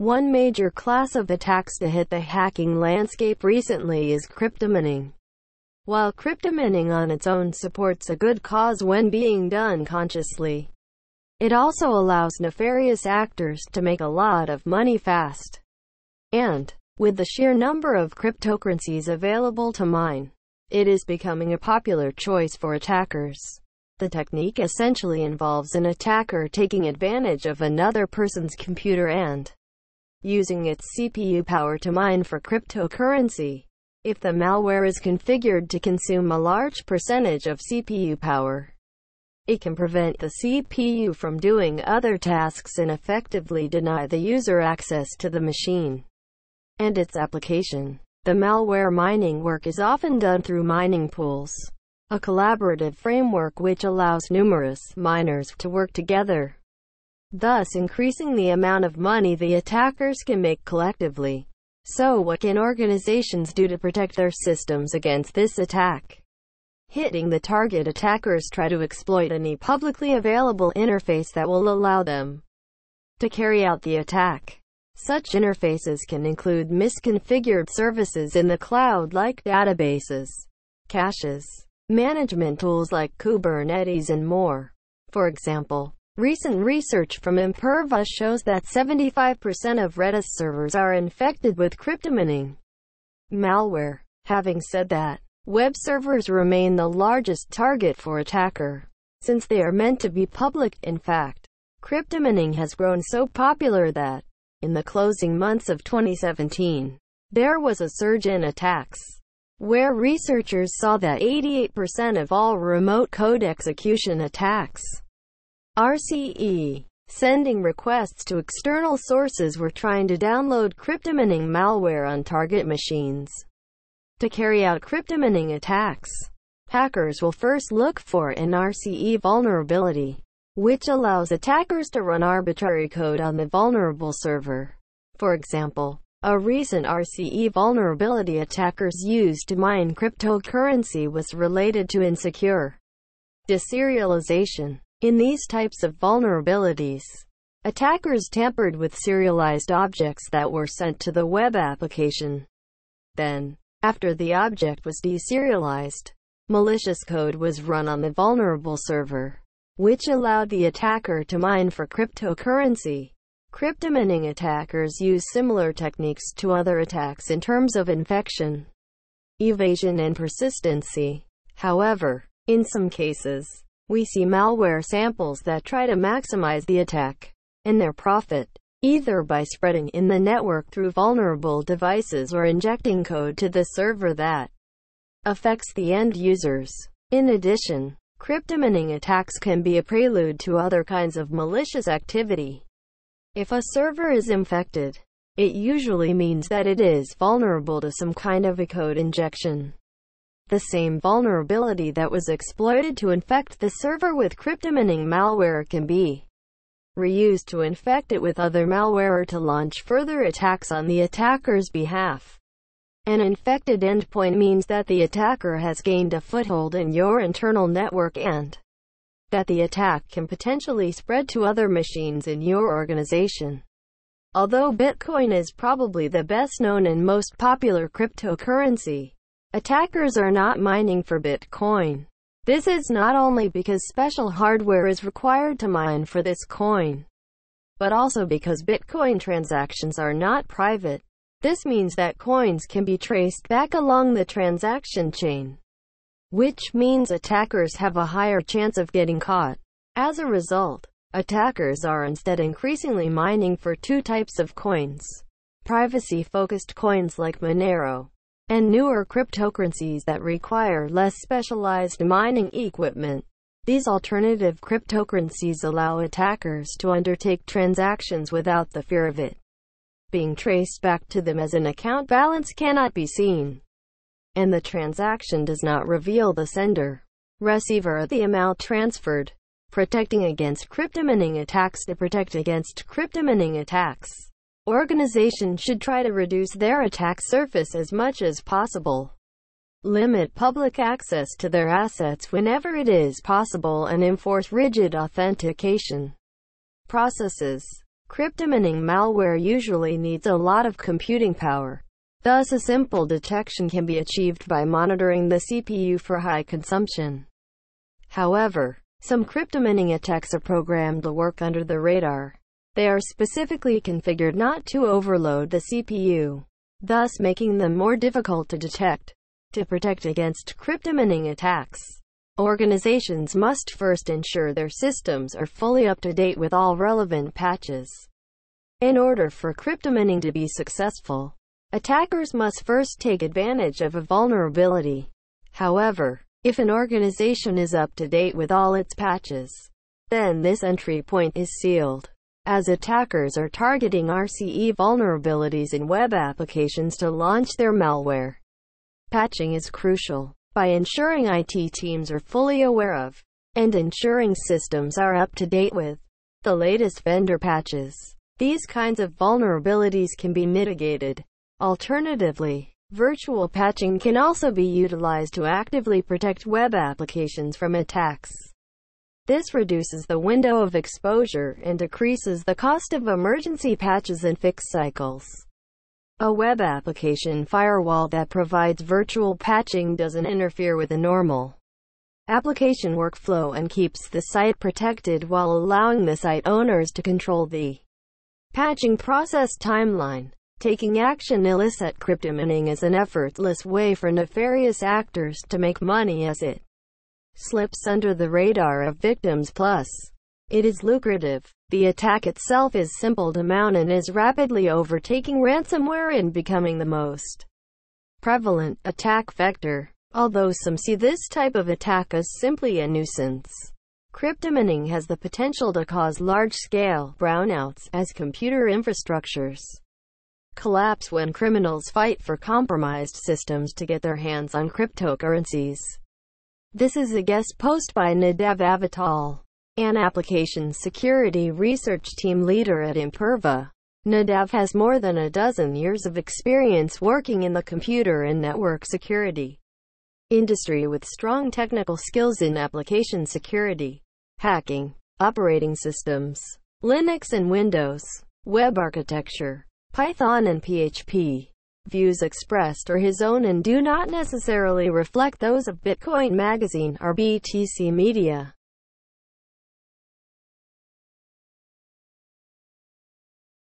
One major class of attacks to hit the hacking landscape recently is cryptomining. While cryptomining on its own supports a good cause when being done consciously, it also allows nefarious actors to make a lot of money fast. And, with the sheer number of cryptocurrencies available to mine, it is becoming a popular choice for attackers. The technique essentially involves an attacker taking advantage of another person's computer and using its CPU power to mine for cryptocurrency. If the malware is configured to consume a large percentage of CPU power, it can prevent the CPU from doing other tasks and effectively deny the user access to the machine and its application. The malware mining work is often done through mining pools, a collaborative framework which allows numerous miners to work together thus increasing the amount of money the attackers can make collectively. So what can organizations do to protect their systems against this attack? Hitting the target attackers try to exploit any publicly available interface that will allow them to carry out the attack. Such interfaces can include misconfigured services in the cloud like databases, caches, management tools like Kubernetes and more. For example, Recent research from Imperva shows that 75% of Redis servers are infected with cryptomining malware. Having said that, web servers remain the largest target for attacker, since they are meant to be public. In fact, cryptomining has grown so popular that, in the closing months of 2017, there was a surge in attacks, where researchers saw that 88% of all remote code execution attacks RCE sending requests to external sources were trying to download cryptomining malware on target machines. To carry out cryptomining attacks, hackers will first look for an RCE vulnerability, which allows attackers to run arbitrary code on the vulnerable server. For example, a recent RCE vulnerability attackers used to mine cryptocurrency was related to insecure deserialization. In these types of vulnerabilities, attackers tampered with serialized objects that were sent to the web application. Then, after the object was deserialized, malicious code was run on the vulnerable server, which allowed the attacker to mine for cryptocurrency. Cryptomining attackers use similar techniques to other attacks in terms of infection, evasion and persistency. However, in some cases, we see malware samples that try to maximize the attack and their profit, either by spreading in the network through vulnerable devices or injecting code to the server that affects the end users. In addition, cryptomining attacks can be a prelude to other kinds of malicious activity. If a server is infected, it usually means that it is vulnerable to some kind of a code injection the same vulnerability that was exploited to infect the server with cryptomining malware can be reused to infect it with other malware or to launch further attacks on the attacker's behalf. An infected endpoint means that the attacker has gained a foothold in your internal network and that the attack can potentially spread to other machines in your organization. Although Bitcoin is probably the best known and most popular cryptocurrency, Attackers are not mining for Bitcoin. This is not only because special hardware is required to mine for this coin, but also because Bitcoin transactions are not private. This means that coins can be traced back along the transaction chain, which means attackers have a higher chance of getting caught. As a result, attackers are instead increasingly mining for two types of coins. Privacy-focused coins like Monero and newer cryptocurrencies that require less specialized mining equipment. These alternative cryptocurrencies allow attackers to undertake transactions without the fear of it being traced back to them as an account balance cannot be seen, and the transaction does not reveal the sender, receiver or the amount transferred. Protecting against cryptomining attacks To protect against cryptomining attacks, Organization should try to reduce their attack surface as much as possible. Limit public access to their assets whenever it is possible and enforce rigid authentication processes. Cryptomining malware usually needs a lot of computing power. Thus a simple detection can be achieved by monitoring the CPU for high consumption. However, some cryptomining attacks are programmed to work under the radar. They are specifically configured not to overload the CPU, thus making them more difficult to detect. To protect against cryptomining attacks, organizations must first ensure their systems are fully up to date with all relevant patches. In order for cryptomining to be successful, attackers must first take advantage of a vulnerability. However, if an organization is up to date with all its patches, then this entry point is sealed as attackers are targeting RCE vulnerabilities in web applications to launch their malware. Patching is crucial. By ensuring IT teams are fully aware of and ensuring systems are up to date with the latest vendor patches, these kinds of vulnerabilities can be mitigated. Alternatively, virtual patching can also be utilized to actively protect web applications from attacks. This reduces the window of exposure and decreases the cost of emergency patches and fix cycles. A web application firewall that provides virtual patching doesn't interfere with the normal application workflow and keeps the site protected while allowing the site owners to control the patching process timeline. Taking action illicit crypto mining is an effortless way for nefarious actors to make money as it slips under the radar of victims plus it is lucrative. The attack itself is simple to mount and is rapidly overtaking ransomware and becoming the most prevalent attack vector. Although some see this type of attack as simply a nuisance, cryptomining has the potential to cause large-scale brownouts as computer infrastructures collapse when criminals fight for compromised systems to get their hands on cryptocurrencies. This is a guest post by Nadav Avital, an application security research team leader at Imperva. Nadav has more than a dozen years of experience working in the computer and network security industry with strong technical skills in application security, hacking, operating systems, Linux and Windows, web architecture, Python and PHP. Views expressed are his own and do not necessarily reflect those of Bitcoin Magazine or BTC Media.